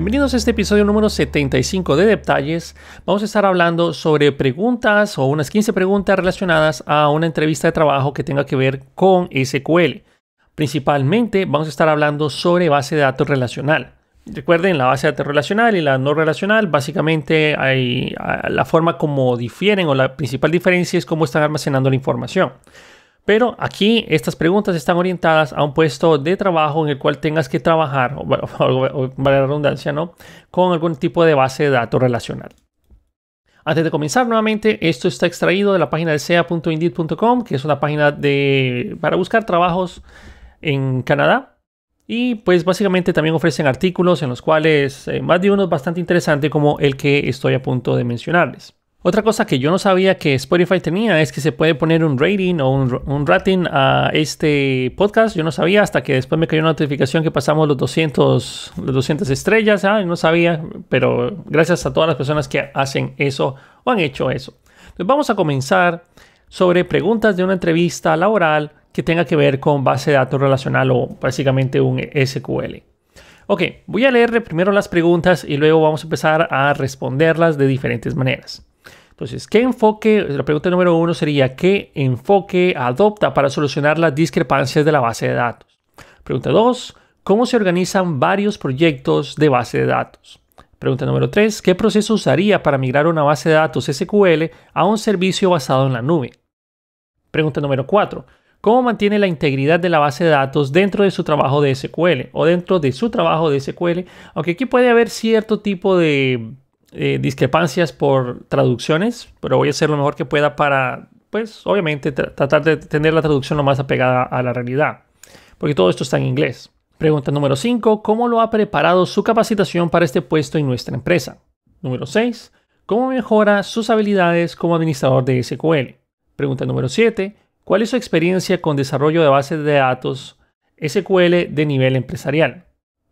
Bienvenidos a este episodio número 75 de Detalles. Vamos a estar hablando sobre preguntas o unas 15 preguntas relacionadas a una entrevista de trabajo que tenga que ver con SQL. Principalmente vamos a estar hablando sobre base de datos relacional. Recuerden, la base de datos relacional y la no relacional, básicamente hay la forma como difieren o la principal diferencia es cómo están almacenando la información. Pero aquí estas preguntas están orientadas a un puesto de trabajo en el cual tengas que trabajar, o, la redundancia, ¿no? Con algún tipo de base de datos relacional. Antes de comenzar nuevamente, esto está extraído de la página de sea.indeed.com, que es una página para buscar trabajos en Canadá. Y pues básicamente también ofrecen artículos en los cuales eh, más de uno es bastante interesante como el que estoy a punto de mencionarles. Otra cosa que yo no sabía que Spotify tenía es que se puede poner un rating o un, rating a este podcast. Yo no sabía hasta que después me cayó una notificación que pasamos los 200, los 200 estrellas. Ah, no sabía, pero gracias a todas las personas que hacen eso o han hecho eso. Entonces vamos a comenzar sobre preguntas de una entrevista laboral que tenga que ver con base de datos relacional o básicamente un SQL. Ok, voy a leer primero las preguntas y luego vamos a empezar a responderlas de diferentes maneras. Entonces, ¿qué enfoque? La pregunta número uno sería, ¿qué enfoque adopta para solucionar las discrepancias de la base de datos? Pregunta dos, ¿cómo se organizan varios proyectos de base de datos? Pregunta número tres, ¿qué proceso usaría para migrar una base de datos SQL a un servicio basado en la nube? Pregunta número cuatro, ¿cómo mantiene la integridad de la base de datos dentro de su trabajo de SQL o dentro de su trabajo de SQL? Aunque aquí puede haber cierto tipo de eh, discrepancias por traducciones, pero voy a hacer lo mejor que pueda para, pues, obviamente, tratar de tener la traducción lo más apegada a la realidad, porque todo esto está en inglés. Pregunta número 5. ¿Cómo lo ha preparado su capacitación para este puesto en nuestra empresa? Número 6. ¿Cómo mejora sus habilidades como administrador de SQL? Pregunta número 7. ¿Cuál es su experiencia con desarrollo de bases de datos SQL de nivel empresarial?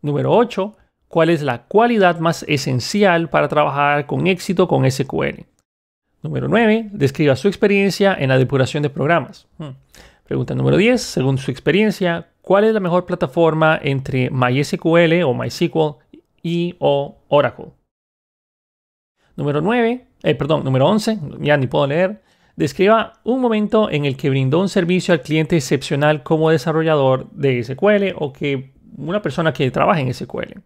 Número 8 cuál es la cualidad más esencial para trabajar con éxito con SQL. Número 9. Describa su experiencia en la depuración de programas. Hmm. Pregunta número 10. Según su experiencia, ¿cuál es la mejor plataforma entre MySQL o MySQL y o Oracle? Número 9. Eh, perdón, número 11. Ya ni puedo leer. Describa un momento en el que brindó un servicio al cliente excepcional como desarrollador de SQL o que una persona que trabaja en SQL.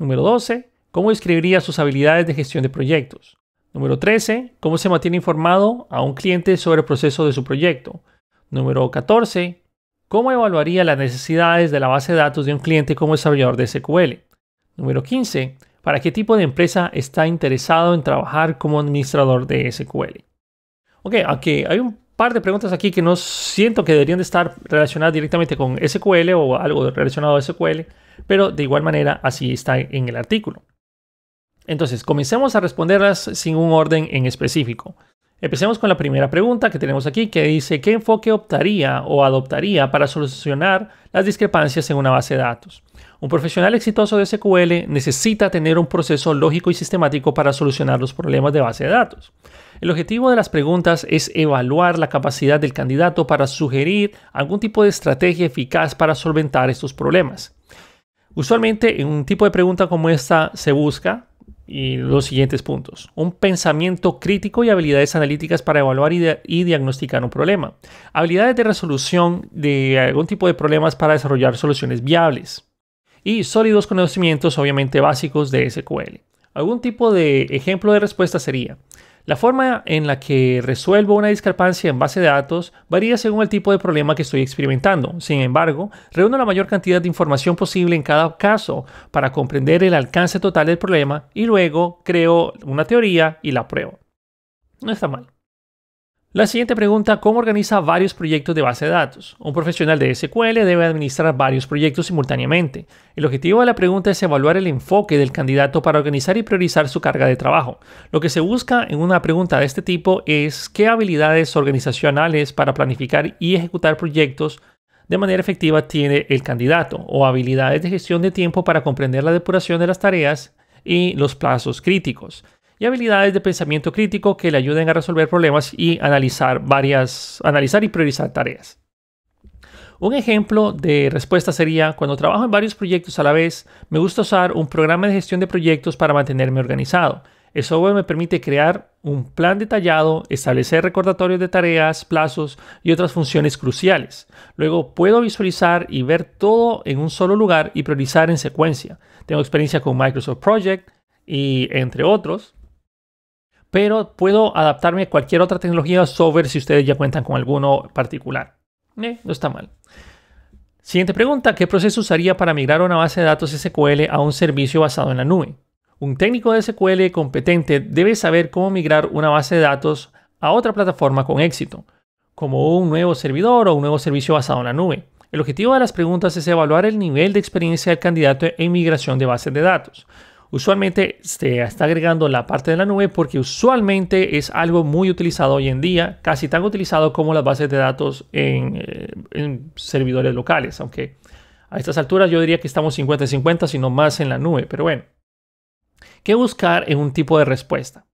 Número 12. ¿Cómo describiría sus habilidades de gestión de proyectos? Número 13. ¿Cómo se mantiene informado a un cliente sobre el proceso de su proyecto? Número 14. ¿Cómo evaluaría las necesidades de la base de datos de un cliente como desarrollador de SQL? Número 15. ¿Para qué tipo de empresa está interesado en trabajar como administrador de SQL? Ok, aquí hay un Parte de preguntas aquí que no siento que deberían de estar relacionadas directamente con SQL o algo relacionado a SQL, pero de igual manera así está en el artículo. Entonces, comencemos a responderlas sin un orden en específico. Empecemos con la primera pregunta que tenemos aquí que dice ¿qué enfoque optaría o adoptaría para solucionar las discrepancias en una base de datos? Un profesional exitoso de SQL necesita tener un proceso lógico y sistemático para solucionar los problemas de base de datos. El objetivo de las preguntas es evaluar la capacidad del candidato para sugerir algún tipo de estrategia eficaz para solventar estos problemas. Usualmente en un tipo de pregunta como esta se busca los siguientes puntos. Un pensamiento crítico y habilidades analíticas para evaluar y, diagnosticar un problema. Habilidades de resolución de algún tipo de problemas para desarrollar soluciones viables. Y sólidos conocimientos obviamente básicos de SQL. Algún tipo de ejemplo de respuesta sería, la forma en la que resuelvo una discrepancia en base de datos varía según el tipo de problema que estoy experimentando. Sin embargo, reúno la mayor cantidad de información posible en cada caso para comprender el alcance total del problema y luego creo una teoría y la pruebo. No está mal. La siguiente pregunta, ¿cómo organiza varios proyectos de base de datos? Un profesional de SQL debe administrar varios proyectos simultáneamente. El objetivo de la pregunta es evaluar el enfoque del candidato para organizar y priorizar su carga de trabajo. Lo que se busca en una pregunta de este tipo es qué habilidades organizacionales para planificar y ejecutar proyectos de manera efectiva tiene el candidato o habilidades de gestión de tiempo para comprender la depuración de las tareas y los plazos críticos y habilidades de pensamiento crítico que le ayuden a resolver problemas y analizar varias, analizar y priorizar tareas. Un ejemplo de respuesta sería, cuando trabajo en varios proyectos a la vez, me gusta usar un programa de gestión de proyectos para mantenerme organizado. El software me permite crear un plan detallado, establecer recordatorios de tareas, plazos y otras funciones cruciales. Luego puedo visualizar y ver todo en un solo lugar y priorizar en secuencia. Tengo experiencia con Microsoft Project y entre otros, pero puedo adaptarme a cualquier otra tecnología o software si ustedes ya cuentan con alguno particular. Eh, no está mal. Siguiente pregunta, ¿qué proceso usaría para migrar una base de datos SQL a un servicio basado en la nube? Un técnico de SQL competente debe saber cómo migrar una base de datos a otra plataforma con éxito, como un nuevo servidor o un nuevo servicio basado en la nube. El objetivo de las preguntas es evaluar el nivel de experiencia del candidato en migración de bases de datos. Usualmente se está agregando la parte de la nube porque usualmente es algo muy utilizado hoy en día, casi tan utilizado como las bases de datos en, eh, servidores locales, aunque a estas alturas yo diría que estamos 50-50, sino más en la nube, pero bueno. ¿Qué buscar en un tipo de respuesta?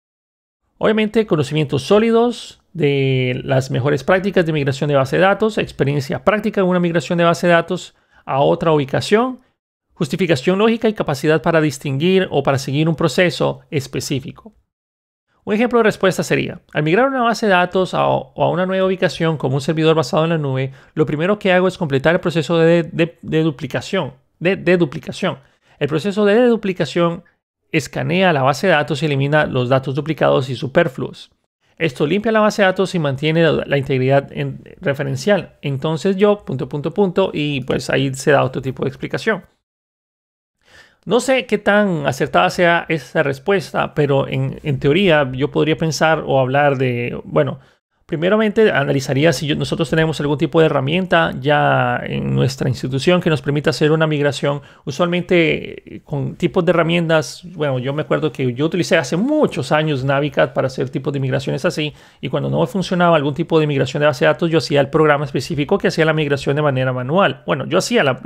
Obviamente conocimientos sólidos de las mejores prácticas de migración de base de datos, experiencia práctica en una migración de base de datos a otra ubicación justificación lógica y capacidad para distinguir o para seguir un proceso específico. Un ejemplo de respuesta sería, al migrar una base de datos a, o a una nueva ubicación como un servidor basado en la nube, lo primero que hago es completar el proceso de, duplicación, de, El proceso de deduplicación escanea la base de datos y elimina los datos duplicados y superfluos. Esto limpia la base de datos y mantiene la integridad referencial. Entonces yo, punto, punto, punto, y pues ahí se da otro tipo de explicación. No sé qué tan acertada sea esa respuesta, pero en, en teoría yo podría pensar o hablar de, bueno, Primeramente, analizaría si nosotros tenemos algún tipo de herramienta ya en nuestra institución que nos permita hacer una migración. Usualmente eh, con tipos de herramientas, bueno, yo me acuerdo que yo utilicé hace muchos años Navicat para hacer tipos de migraciones así y cuando no funcionaba algún tipo de migración de base de datos, yo hacía el programa específico que hacía la migración de manera manual. Bueno, yo hacía la,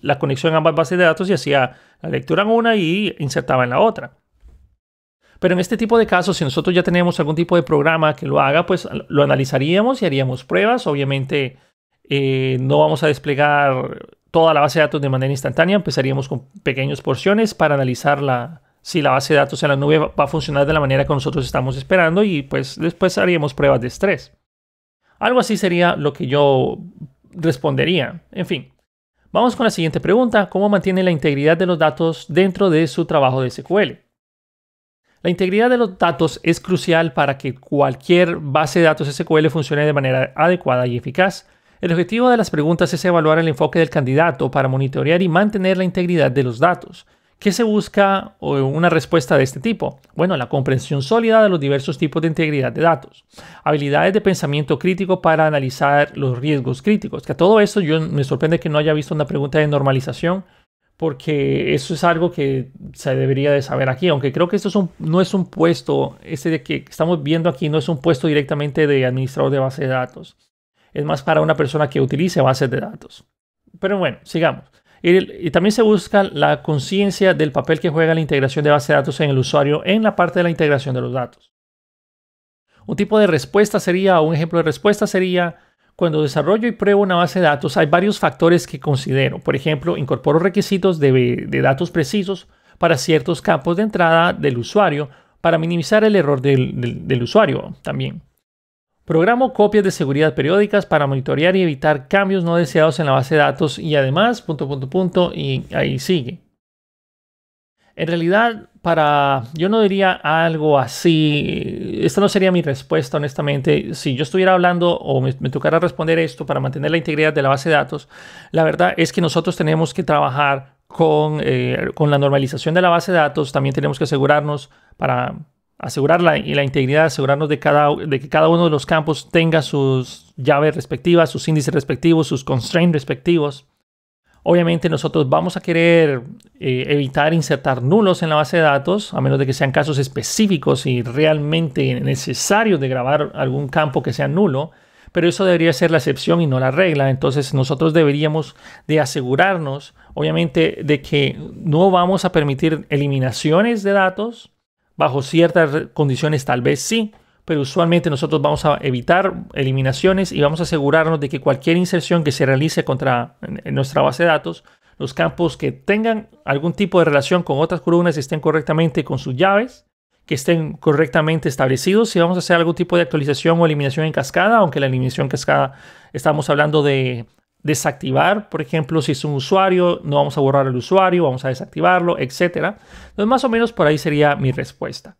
la conexión a ambas bases de datos y hacía la lectura en una y insertaba en la otra. Pero en este tipo de casos, si nosotros ya tenemos algún tipo de programa que lo haga, pues lo analizaríamos y haríamos pruebas. Obviamente eh, no vamos a desplegar toda la base de datos de manera instantánea, empezaríamos con pequeñas porciones para analizar si la base de datos en la nube va a funcionar de la manera que nosotros estamos esperando y pues después haríamos pruebas de estrés. Algo así sería lo que yo respondería. En fin, vamos con la siguiente pregunta. ¿Cómo mantiene la integridad de los datos dentro de su trabajo de SQL? La integridad de los datos es crucial para que cualquier base de datos SQL funcione de manera adecuada y eficaz. El objetivo de las preguntas es evaluar el enfoque del candidato para monitorear y mantener la integridad de los datos. ¿Qué se busca una respuesta de este tipo? Bueno, la comprensión sólida de los diversos tipos de integridad de datos, habilidades de pensamiento crítico para analizar los riesgos críticos, que a todo esto yo me sorprende que no haya visto una pregunta de normalización porque eso es algo que se debería de saber aquí, aunque creo que esto no es un puesto, este de que estamos viendo aquí no es un puesto directamente de administrador de base de datos, es más para una persona que utilice bases de datos. Pero bueno, sigamos. Y, también se busca la conciencia del papel que juega la integración de bases de datos en el usuario en la parte de la integración de los datos. Un tipo de respuesta sería, un ejemplo de respuesta sería cuando desarrollo y pruebo una base de datos hay varios factores que considero. Por ejemplo, incorporo requisitos de, datos precisos para ciertos campos de entrada del usuario para minimizar el error del, del usuario también. Programo copias de seguridad periódicas para monitorear y evitar cambios no deseados en la base de datos y además, punto, punto, punto, y ahí sigue. En realidad, para, yo no diría algo así, esta no sería mi respuesta honestamente, si yo estuviera hablando o me, tocara responder esto para mantener la integridad de la base de datos, la verdad es que nosotros tenemos que trabajar eh, con, la normalización de la base de datos, también tenemos que asegurarnos para asegurar la, y la integridad, asegurarnos de, cada, de que cada uno de los campos tenga sus llaves respectivas, sus índices respectivos, sus constraints respectivos. Obviamente nosotros vamos a querer eh, evitar insertar nulos en la base de datos, a menos de que sean casos específicos y realmente necesarios de grabar algún campo que sea nulo, pero eso debería ser la excepción y no la regla. Entonces nosotros deberíamos de asegurarnos, obviamente, de que no vamos a permitir eliminaciones de datos, bajo ciertas condiciones tal vez sí, pero usualmente nosotros vamos a evitar eliminaciones y vamos a asegurarnos de que cualquier inserción que se realice contra nuestra base de datos, los campos que tengan algún tipo de relación con otras columnas estén correctamente con sus llaves, que estén correctamente establecidos. Si vamos a hacer algún tipo de actualización o eliminación en cascada, aunque la eliminación en cascada estamos hablando de desactivar, por ejemplo, si es un usuario, no vamos a borrar al usuario, vamos a desactivarlo, etc. Entonces, más o menos por ahí sería mi respuesta.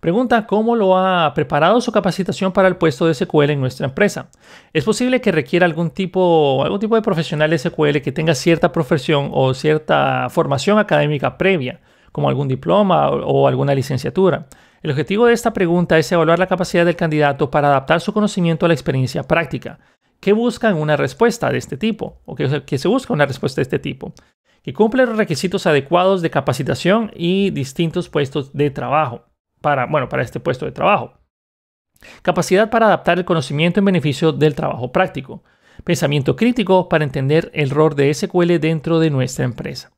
Pregunta cómo lo ha preparado su capacitación para el puesto de SQL en nuestra empresa. Es posible que requiera algún tipo, algún tipo de profesional de SQL que tenga cierta profesión o cierta formación académica previa, como algún diploma o, alguna licenciatura. El objetivo de esta pregunta es evaluar la capacidad del candidato para adaptar su conocimiento a la experiencia práctica. ¿Qué busca una respuesta de este tipo? ¿O que se busca una respuesta de este tipo? que cumple los requisitos adecuados de capacitación y distintos puestos de trabajo para, bueno, para este puesto de trabajo. Capacidad para adaptar el conocimiento en beneficio del trabajo práctico. Pensamiento crítico para entender el rol de SQL dentro de nuestra empresa.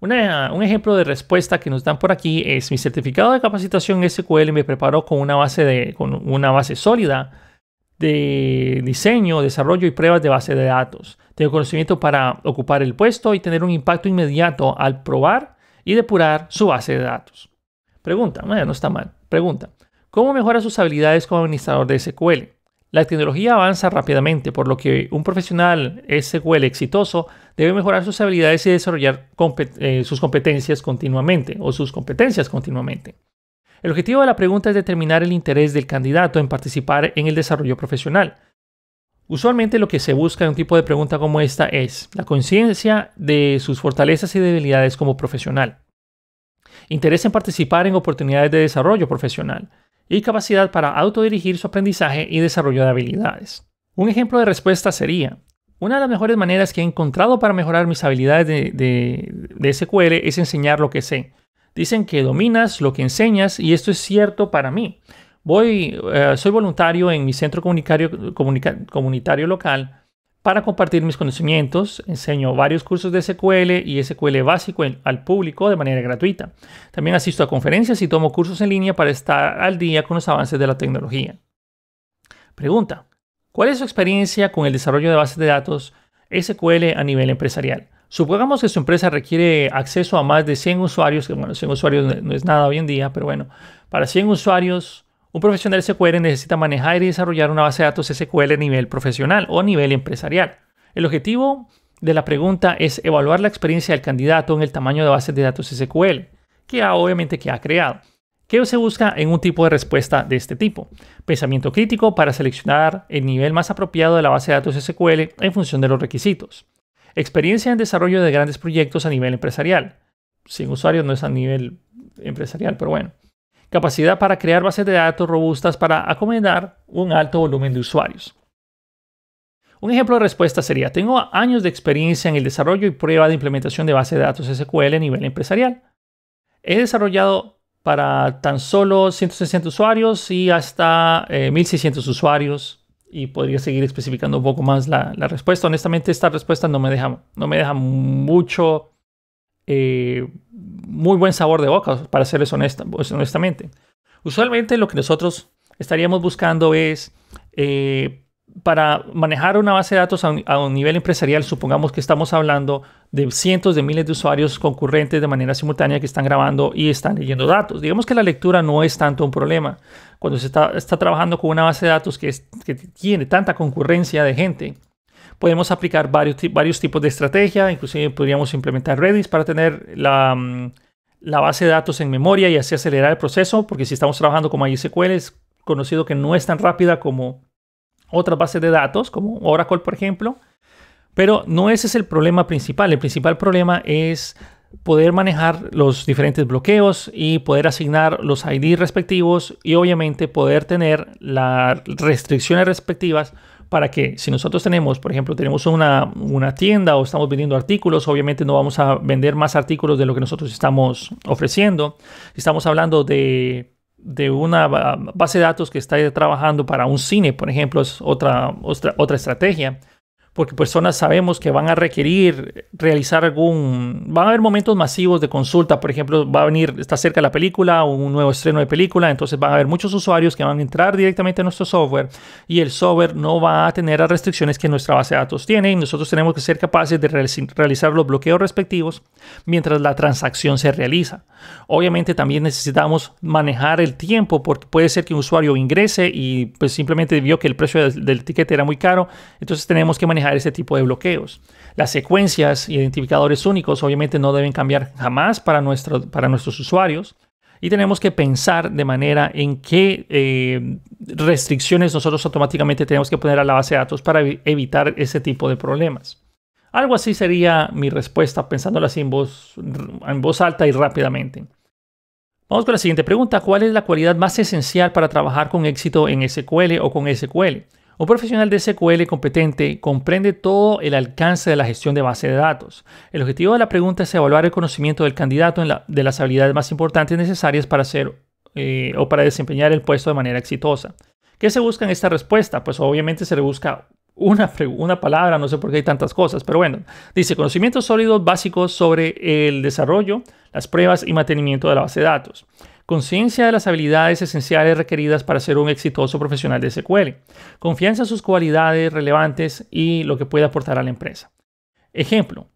un ejemplo de respuesta que nos dan por aquí es mi certificado de capacitación SQL me preparó con una base, con una base sólida de diseño, desarrollo y pruebas de base de datos. Tengo conocimiento para ocupar el puesto y tener un impacto inmediato al probar y depurar su base de datos. Pregunta, no está mal. Pregunta, ¿cómo mejora sus habilidades como administrador de SQL? La tecnología avanza rápidamente, por lo que un profesional SQL exitoso debe mejorar sus habilidades y desarrollar eh, sus competencias continuamente o sus competencias continuamente. El objetivo de la pregunta es determinar el interés del candidato en participar en el desarrollo profesional. Usualmente lo que se busca en un tipo de pregunta como esta es la conciencia de sus fortalezas y debilidades como profesional interés en participar en oportunidades de desarrollo profesional y capacidad para autodirigir su aprendizaje y desarrollo de habilidades. Un ejemplo de respuesta sería, una de las mejores maneras que he encontrado para mejorar mis habilidades de, SQL es enseñar lo que sé. Dicen que dominas lo que enseñas y esto es cierto para mí. Eh, soy voluntario en mi centro comunitario, comunitario local para compartir mis conocimientos. Enseño varios cursos de SQL y SQL básico al público de manera gratuita. También asisto a conferencias y tomo cursos en línea para estar al día con los avances de la tecnología. Pregunta, ¿cuál es su experiencia con el desarrollo de bases de datos SQL a nivel empresarial? Supongamos que su empresa requiere acceso a más de 100 usuarios, que bueno, 100 usuarios no es nada hoy en día, pero bueno, para 100 usuarios un profesional SQL necesita manejar y desarrollar una base de datos SQL a nivel profesional o a nivel empresarial. El objetivo de la pregunta es evaluar la experiencia del candidato en el tamaño de bases de datos SQL, que ha, obviamente que ha creado. ¿Qué se busca en un tipo de respuesta de este tipo? Pensamiento crítico para seleccionar el nivel más apropiado de la base de datos SQL en función de los requisitos. Experiencia en desarrollo de grandes proyectos a nivel empresarial. Sin usuarios no es a nivel empresarial, pero bueno capacidad para crear bases de datos robustas para acomodar un alto volumen de usuarios. Un ejemplo de respuesta sería, tengo años de experiencia en el desarrollo y prueba de implementación de bases de datos SQL a nivel empresarial. He desarrollado para tan solo 160 usuarios y hasta 1600 eh, usuarios. Y podría seguir especificando un poco más la, respuesta. Honestamente, esta respuesta no me deja, no me deja mucho eh, muy buen sabor de boca, para serles honesta, pues, honestamente. Usualmente lo que nosotros estaríamos buscando es, eh, para manejar una base de datos a un, nivel empresarial, supongamos que estamos hablando de cientos de miles de usuarios concurrentes de manera simultánea que están grabando y están leyendo datos. Digamos que la lectura no es tanto un problema. Cuando se está, trabajando con una base de datos que tiene tanta concurrencia de gente, podemos aplicar varios, varios tipos de estrategia, inclusive podríamos implementar Redis para tener mm, la, base de datos en memoria y así acelerar el proceso, porque si estamos trabajando con MySQL es conocido que no es tan rápida como otras bases de datos, como Oracle por ejemplo, pero no ese es el problema principal, el principal problema es poder manejar los diferentes bloqueos y poder asignar los IDs respectivos y obviamente poder tener las restricciones respectivas para que si nosotros tenemos, por ejemplo, tenemos una, una, tienda o estamos vendiendo artículos, obviamente no vamos a vender más artículos de lo que nosotros estamos ofreciendo. Estamos hablando de, de una base de datos que está trabajando para un cine, por ejemplo, es otra, otra, otra estrategia porque personas sabemos que van a requerir realizar algún, van a haber momentos masivos de consulta, por ejemplo, va a venir, está cerca la película, un nuevo estreno de película, entonces van a haber muchos usuarios que van a entrar directamente a nuestro software y el software no va a tener las restricciones que nuestra base de datos tiene y nosotros tenemos que ser capaces de realizar los bloqueos respectivos mientras la transacción se realiza. Obviamente también necesitamos manejar el tiempo porque puede ser que un usuario ingrese y pues simplemente vio que el precio del, del ticket era muy caro, entonces tenemos que manejar ese tipo de bloqueos. Las secuencias y identificadores únicos obviamente no deben cambiar jamás para, para nuestros usuarios y tenemos que pensar de manera en qué eh, restricciones nosotros automáticamente tenemos que poner a la base de datos para evitar ese tipo de problemas. Algo así sería mi respuesta pensándola así en voz, en voz alta y rápidamente. Vamos con la siguiente pregunta. ¿Cuál es la cualidad más esencial para trabajar con éxito en SQL o con SQL? Un profesional de SQL competente comprende todo el alcance de la gestión de base de datos. El objetivo de la pregunta es evaluar el conocimiento del candidato en de las habilidades más importantes necesarias para hacer eh, o para desempeñar el puesto de manera exitosa. ¿Qué se busca en esta respuesta? Pues obviamente se le busca una, una, palabra, no sé por qué hay tantas cosas, pero bueno, dice conocimientos sólidos básicos sobre el desarrollo, las pruebas y mantenimiento de la base de datos conciencia de las habilidades esenciales requeridas para ser un exitoso profesional de SQL, confianza en sus cualidades relevantes y lo que puede aportar a la empresa. Ejemplo,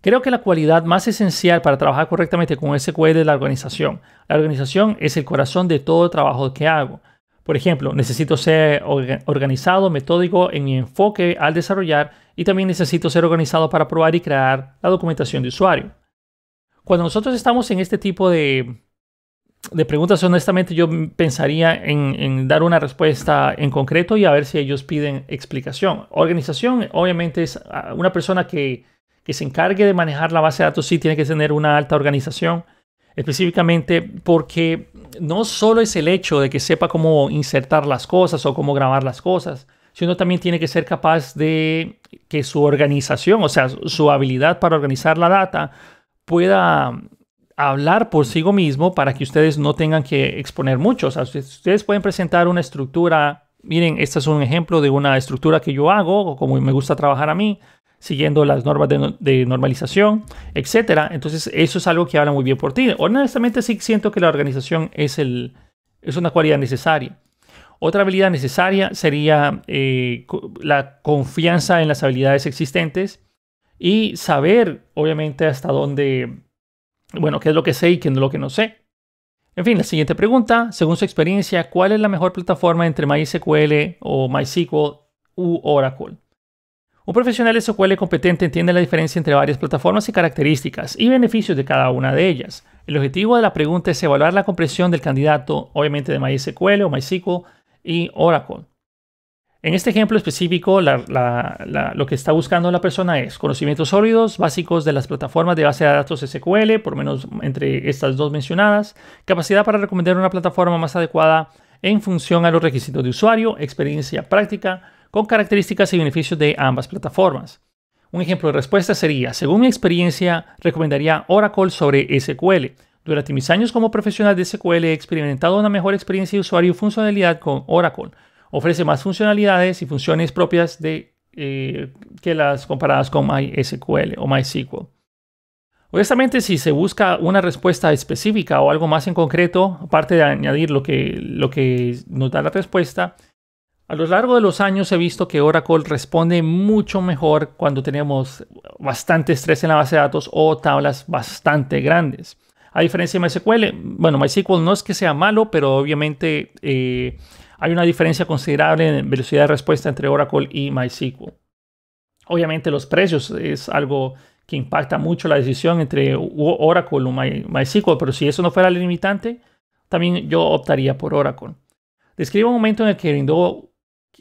creo que la cualidad más esencial para trabajar correctamente con SQL es la organización. La organización es el corazón de todo el trabajo que hago. Por ejemplo, necesito ser organizado, metódico en mi enfoque al desarrollar y también necesito ser organizado para probar y crear la documentación de usuario. Cuando nosotros estamos en este tipo de de preguntas, honestamente yo pensaría en, dar una respuesta en concreto y a ver si ellos piden explicación. Organización, obviamente, es ah, una persona que, que se encargue de manejar la base de datos, sí tiene que tener una alta organización, específicamente porque no solo es el hecho de que sepa cómo insertar las cosas o cómo grabar las cosas, sino también tiene que ser capaz de que su organización, o sea, su habilidad para organizar la data, pueda hablar por sí mismo para que ustedes no tengan que exponer mucho. O sea, ustedes pueden presentar una estructura. Miren, este es un ejemplo de una estructura que yo hago o como me gusta trabajar a mí, siguiendo las normas de, normalización, etcétera. Entonces, eso es algo que habla muy bien por ti. Honestamente, sí siento que la organización es, el, es una cualidad necesaria. Otra habilidad necesaria sería eh, la confianza en las habilidades existentes y saber, obviamente, hasta dónde bueno, qué es lo que sé y qué es lo que no sé. En fin, la siguiente pregunta, según su experiencia, ¿cuál es la mejor plataforma entre MySQL o MySQL u Oracle? Un profesional de SQL competente entiende la diferencia entre varias plataformas y características y beneficios de cada una de ellas. El objetivo de la pregunta es evaluar la comprensión del candidato, obviamente de MySQL o MySQL y Oracle. En este ejemplo específico, lo que está buscando la persona es conocimientos sólidos, básicos de las plataformas de base de datos SQL, por lo menos entre estas dos mencionadas, capacidad para recomendar una plataforma más adecuada en función a los requisitos de usuario, experiencia práctica, con características y beneficios de ambas plataformas. Un ejemplo de respuesta sería, según mi experiencia, recomendaría Oracle sobre SQL. Durante mis años como profesional de SQL he experimentado una mejor experiencia de usuario y funcionalidad con Oracle ofrece más funcionalidades y funciones propias de, eh, que las comparadas con MySQL o MySQL. Honestamente, si se busca una respuesta específica o algo más en concreto, aparte de añadir lo que, lo que nos da la respuesta, a lo largo de los años he visto que Oracle responde mucho mejor cuando tenemos bastante estrés en la base de datos o tablas bastante grandes. A diferencia de MySQL, bueno, MySQL no es que sea malo, pero obviamente eh, hay una diferencia considerable en velocidad de respuesta entre Oracle y MySQL. Obviamente los precios es algo que impacta mucho la decisión entre Oracle o MySQL, pero si eso no fuera limitante, también yo optaría por Oracle. Describe un momento en el que brindó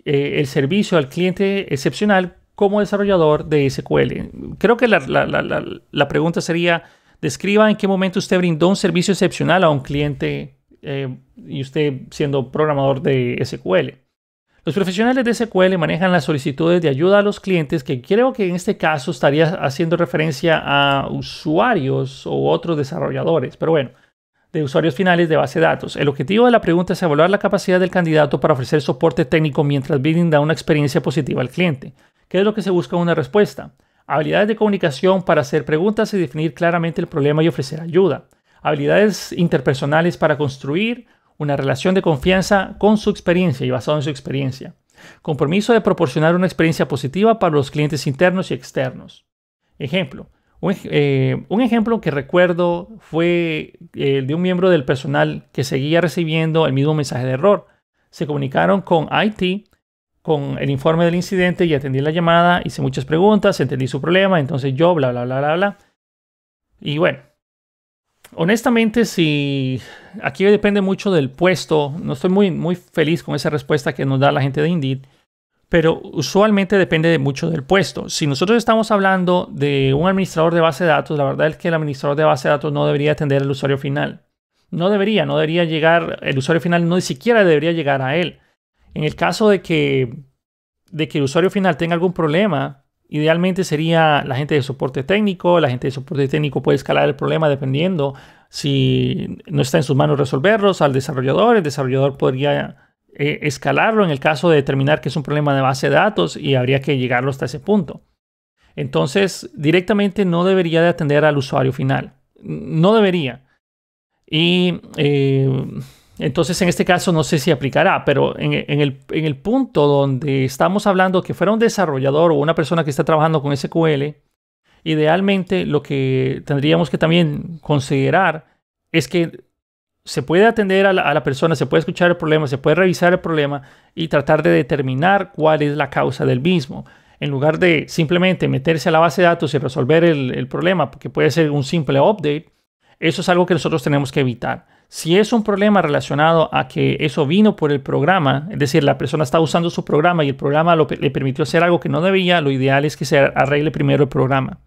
eh, el servicio al cliente excepcional como desarrollador de SQL. Creo que la, la pregunta sería, describa en qué momento usted brindó un servicio excepcional a un cliente eh, y usted siendo programador de SQL. Los profesionales de SQL manejan las solicitudes de ayuda a los clientes, que creo que en este caso estaría haciendo referencia a usuarios o otros desarrolladores, pero bueno, de usuarios finales de base de datos. El objetivo de la pregunta es evaluar la capacidad del candidato para ofrecer soporte técnico mientras da una experiencia positiva al cliente. ¿Qué es lo que se busca en una respuesta? Habilidades de comunicación para hacer preguntas y definir claramente el problema y ofrecer ayuda habilidades interpersonales para construir una relación de confianza con su experiencia y basado en su experiencia. Compromiso de proporcionar una experiencia positiva para los clientes internos y externos. Ejemplo. Un, eh, ejemplo que recuerdo fue eh, el de un miembro del personal que seguía recibiendo el mismo mensaje de error. Se comunicaron con IT con el informe del incidente y atendí la llamada, hice muchas preguntas, entendí su problema, entonces yo, bla, bla, bla, bla, bla. Y bueno, honestamente, si aquí depende mucho del puesto, no estoy muy, muy feliz con esa respuesta que nos da la gente de Indeed, pero usualmente depende mucho del puesto. Si nosotros estamos hablando de un administrador de base de datos, la verdad es que el administrador de base de datos no debería atender al usuario final. No debería, no debería llegar, el usuario final no ni siquiera debería llegar a él. En el caso de que, de que el usuario final tenga algún problema, Idealmente sería la gente de soporte técnico. La gente de soporte técnico puede escalar el problema dependiendo si no está en sus manos resolverlos al desarrollador. El desarrollador podría eh, escalarlo en el caso de determinar que es un problema de base de datos y habría que llegarlo hasta ese punto. Entonces, directamente no debería de atender al usuario final. No debería. Y eh, entonces, en este caso, no sé si aplicará, pero en, el, punto donde estamos hablando que fuera un desarrollador o una persona que está trabajando con SQL, idealmente lo que tendríamos que también considerar es que se puede atender a la, persona, se puede escuchar el problema, se puede revisar el problema y tratar de determinar cuál es la causa del mismo. En lugar de simplemente meterse a la base de datos y resolver el, el problema, porque puede ser un simple update, eso es algo que nosotros tenemos que evitar. Si es un problema relacionado a que eso vino por el programa, es decir, la persona está usando su programa y el programa le permitió hacer algo que no debía, lo ideal es que se arregle primero el programa.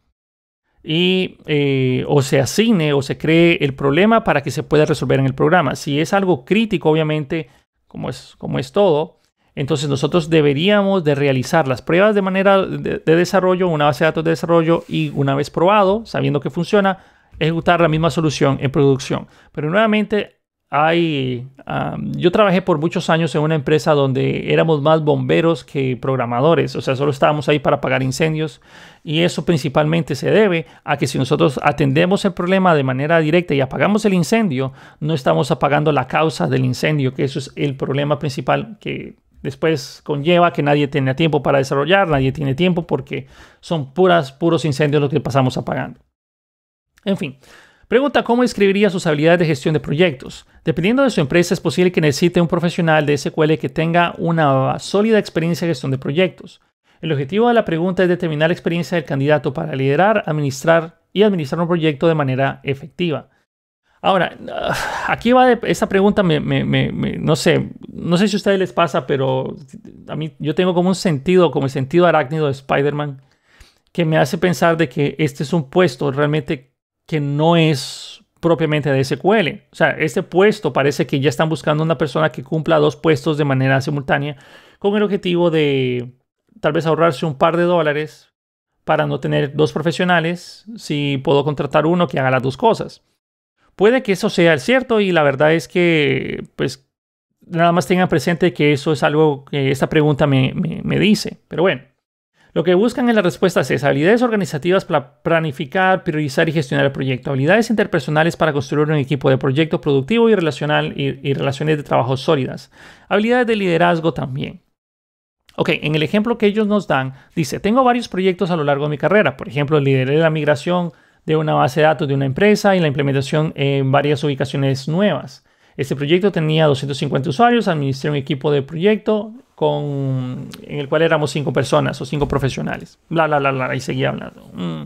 Y eh, o se asigne o se cree el problema para que se pueda resolver en el programa. Si es algo crítico, obviamente, como es, como es todo, entonces nosotros deberíamos de realizar las pruebas de manera de, de desarrollo, una base de datos de desarrollo y una vez probado, sabiendo que funciona, ejecutar la misma solución en producción. Pero nuevamente hay, um, yo trabajé por muchos años en una empresa donde éramos más bomberos que programadores, o sea, solo estábamos ahí para apagar incendios y eso principalmente se debe a que si nosotros atendemos el problema de manera directa y apagamos el incendio, no estamos apagando la causa del incendio, que eso es el problema principal que después conlleva que nadie tenga tiempo para desarrollar, nadie tiene tiempo porque son puras puros incendios los que pasamos apagando. En fin, pregunta cómo describiría sus habilidades de gestión de proyectos. Dependiendo de su empresa, es posible que necesite un profesional de SQL que tenga una sólida experiencia de gestión de proyectos. El objetivo de la pregunta es determinar la experiencia del candidato para liderar, administrar y administrar un proyecto de manera efectiva. Ahora, aquí va de, esta pregunta, no sé, no sé si a ustedes les pasa, pero a mí yo tengo como un sentido, como el sentido arácnido de Spider-Man, que me hace pensar de que este es un puesto realmente que no es propiamente de SQL. O sea, este puesto parece que ya están buscando una persona que cumpla dos puestos de manera simultánea con el objetivo de tal vez ahorrarse un par de dólares para no tener dos profesionales si puedo contratar uno que haga las dos cosas. Puede que eso sea el cierto y la verdad es que pues nada más tengan presente que eso es algo que esta pregunta me, me dice. Pero bueno, lo que buscan en las respuestas es habilidades organizativas para planificar, priorizar y gestionar el proyecto, habilidades interpersonales para construir un equipo de proyecto productivo y relacional relaciones de trabajo sólidas, habilidades de liderazgo también. Ok, en el ejemplo que ellos nos dan, dice, tengo varios proyectos a lo largo de mi carrera, por ejemplo, lideré la migración de una base de datos de una empresa y la implementación en varias ubicaciones nuevas. Este proyecto tenía 250 usuarios, administré un equipo de proyecto en el cual éramos cinco personas o cinco profesionales. Bla, bla, bla, bla, y seguía hablando. Mm.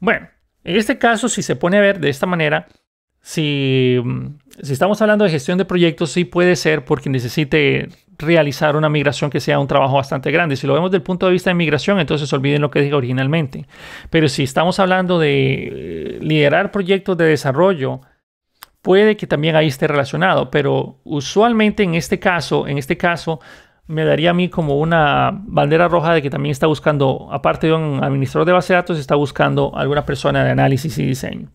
Bueno, en este caso, si se pone a ver de esta manera, si, mm, si estamos hablando de gestión de proyectos, sí puede ser porque necesite realizar una migración que sea un trabajo bastante grande. Si lo vemos desde el punto de vista de migración, entonces olviden lo que dije originalmente. Pero si estamos hablando de eh, liderar proyectos de desarrollo, puede que también ahí esté relacionado, pero usualmente en este caso, en este caso, me daría a mí como una bandera roja de que también está buscando, aparte de un administrador de base de datos, está buscando alguna persona de análisis y diseño.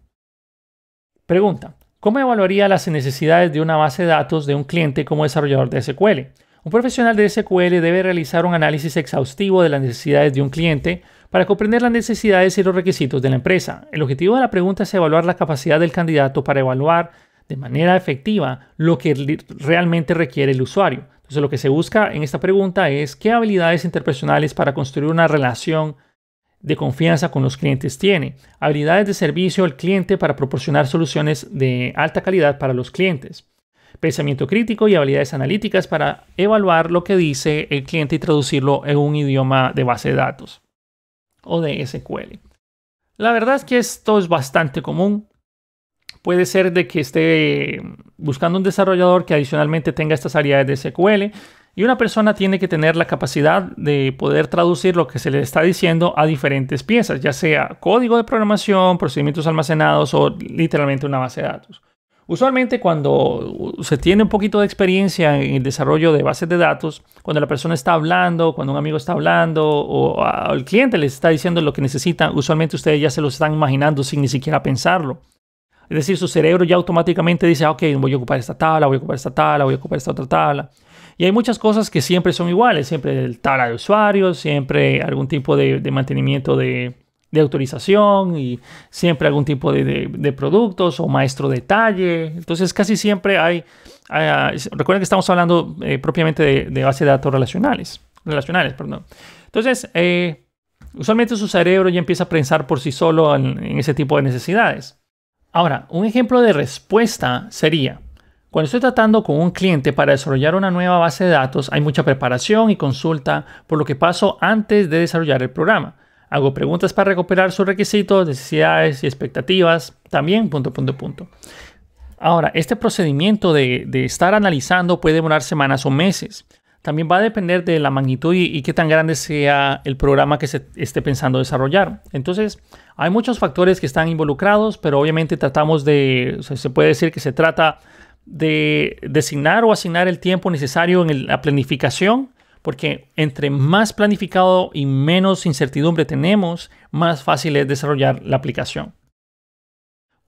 Pregunta, ¿cómo evaluaría las necesidades de una base de datos de un cliente como desarrollador de SQL? Un profesional de SQL debe realizar un análisis exhaustivo de las necesidades de un cliente para comprender las necesidades y los requisitos de la empresa. El objetivo de la pregunta es evaluar la capacidad del candidato para evaluar de manera efectiva lo que realmente requiere el usuario. Entonces lo que se busca en esta pregunta es qué habilidades interpersonales para construir una relación de confianza con los clientes tiene. Habilidades de servicio al cliente para proporcionar soluciones de alta calidad para los clientes. Pensamiento crítico y habilidades analíticas para evaluar lo que dice el cliente y traducirlo en un idioma de base de datos o de SQL. La verdad es que esto es bastante común. Puede ser de que esté buscando un desarrollador que adicionalmente tenga estas habilidades de SQL y una persona tiene que tener la capacidad de poder traducir lo que se le está diciendo a diferentes piezas, ya sea código de programación, procedimientos almacenados o literalmente una base de datos. Usualmente cuando se tiene un poquito de experiencia en el desarrollo de bases de datos, cuando la persona está hablando, cuando un amigo está hablando o al cliente le está diciendo lo que necesita, usualmente ustedes ya se lo están imaginando sin ni siquiera pensarlo. Es decir, su cerebro ya automáticamente dice, ah, ok, voy a ocupar esta tabla, voy a ocupar esta tabla, voy a ocupar esta otra tabla. Y hay muchas cosas que siempre son iguales, siempre el tabla de usuarios, siempre algún tipo de, mantenimiento de, autorización y siempre algún tipo de, productos o maestro detalle. Entonces casi siempre hay, ah, recuerden que estamos hablando eh, propiamente de, bases de datos relacionales, relacionales perdón. Entonces, eh, usualmente su cerebro ya empieza a pensar por sí solo en, en ese tipo de necesidades. Ahora, un ejemplo de respuesta sería, cuando estoy tratando con un cliente para desarrollar una nueva base de datos, hay mucha preparación y consulta por lo que paso antes de desarrollar el programa. Hago preguntas para recuperar sus requisitos, necesidades y expectativas. También, punto, punto, punto. Ahora, este procedimiento de, de estar analizando puede demorar semanas o meses. También va a depender de la magnitud y, qué tan grande sea el programa que se esté pensando desarrollar. Entonces, hay muchos factores que están involucrados, pero obviamente tratamos de, se puede decir que se trata de designar o asignar el tiempo necesario en la planificación, porque entre más planificado y menos incertidumbre tenemos, más fácil es desarrollar la aplicación.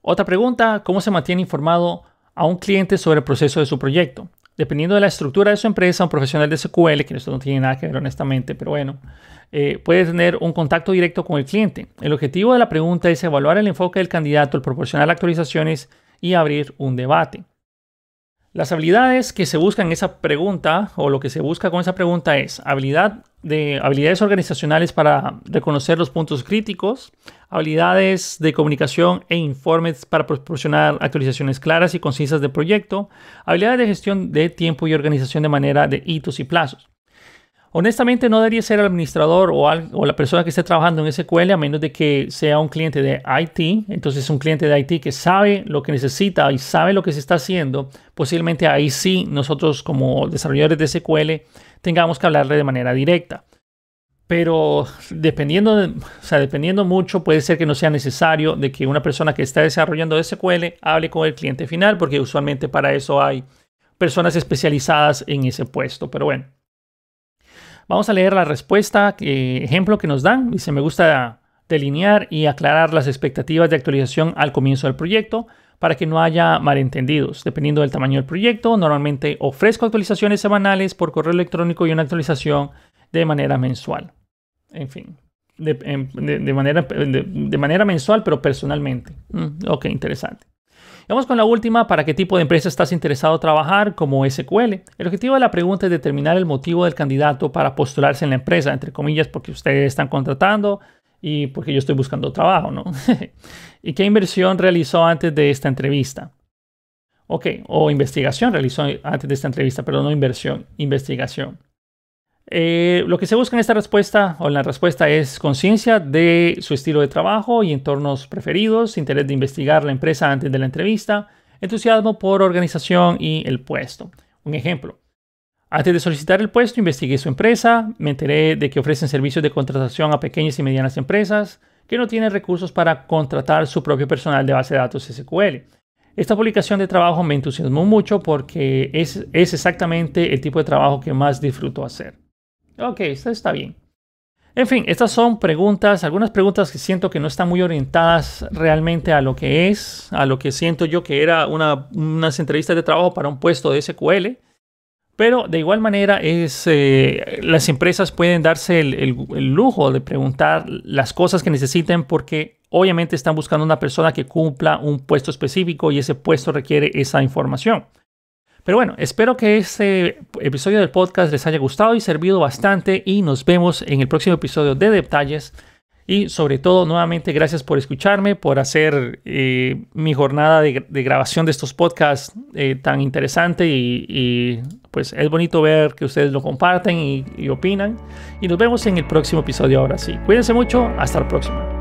Otra pregunta, ¿cómo se mantiene informado a un cliente sobre el proceso de su proyecto? dependiendo de la estructura de su empresa, un profesional de SQL, que esto no tiene nada que ver honestamente, pero bueno, eh, puede tener un contacto directo con el cliente. El objetivo de la pregunta es evaluar el enfoque del candidato, el proporcionar actualizaciones y abrir un debate. Las habilidades que se buscan en esa pregunta o lo que se busca con esa pregunta es habilidad de habilidades organizacionales para reconocer los puntos críticos, habilidades de comunicación e informes para proporcionar actualizaciones claras y concisas del proyecto, habilidades de gestión de tiempo y organización de manera de hitos y plazos. Honestamente no debería ser el administrador o, la persona que esté trabajando en SQL a menos de que sea un cliente de IT. Entonces un cliente de IT que sabe lo que necesita y sabe lo que se está haciendo, posiblemente ahí sí nosotros como desarrolladores de SQL tengamos que hablarle de manera directa. Pero dependiendo, sea, dependiendo mucho puede ser que no sea necesario de que una persona que está desarrollando SQL hable con el cliente final porque usualmente para eso hay personas especializadas en ese puesto. Pero bueno. Vamos a leer la respuesta, eh, ejemplo que nos dan. Dice, me gusta delinear y aclarar las expectativas de actualización al comienzo del proyecto para que no haya malentendidos. Dependiendo del tamaño del proyecto, normalmente ofrezco actualizaciones semanales por correo electrónico y una actualización de manera mensual. En fin, de, manera, de, manera mensual, pero personalmente. Mm, ok, interesante. Vamos con la última para qué tipo de empresa estás interesado trabajar como SQL. El objetivo de la pregunta es determinar el motivo del candidato para postularse en la empresa, entre comillas, porque ustedes están contratando y porque yo estoy buscando trabajo, ¿no? ¿Y qué inversión realizó antes de esta entrevista? Ok, o investigación realizó antes de esta entrevista, pero no inversión, investigación. Eh, lo que se busca en esta respuesta o en la respuesta es conciencia de su estilo de trabajo y entornos preferidos, interés de investigar la empresa antes de la entrevista, entusiasmo por organización y el puesto. Un ejemplo. Antes de solicitar el puesto, investigué su empresa, me enteré de que ofrecen servicios de contratación a pequeñas y medianas empresas que no tienen recursos para contratar su propio personal de base de datos SQL. Esta publicación de trabajo me entusiasmó mucho porque es, es exactamente el tipo de trabajo que más disfruto hacer. Ok, esto está bien. En fin, estas son preguntas, algunas preguntas que siento que no están muy orientadas realmente a lo que es, a lo que siento yo que era una, unas entrevistas de trabajo para un puesto de SQL. Pero de igual manera, es, eh, las empresas pueden darse el lujo de preguntar las cosas que necesiten porque obviamente están buscando una persona que cumpla un puesto específico y ese puesto requiere esa información. Pero bueno, espero que este episodio del podcast les haya gustado y servido bastante y nos vemos en el próximo episodio de detalles. Y sobre todo, nuevamente, gracias por escucharme, por hacer eh, mi jornada de, grabación de estos podcasts eh, tan interesante y, pues es bonito ver que ustedes lo comparten y, y opinan. Y nos vemos en el próximo episodio ahora sí. Cuídense mucho, hasta el próximo.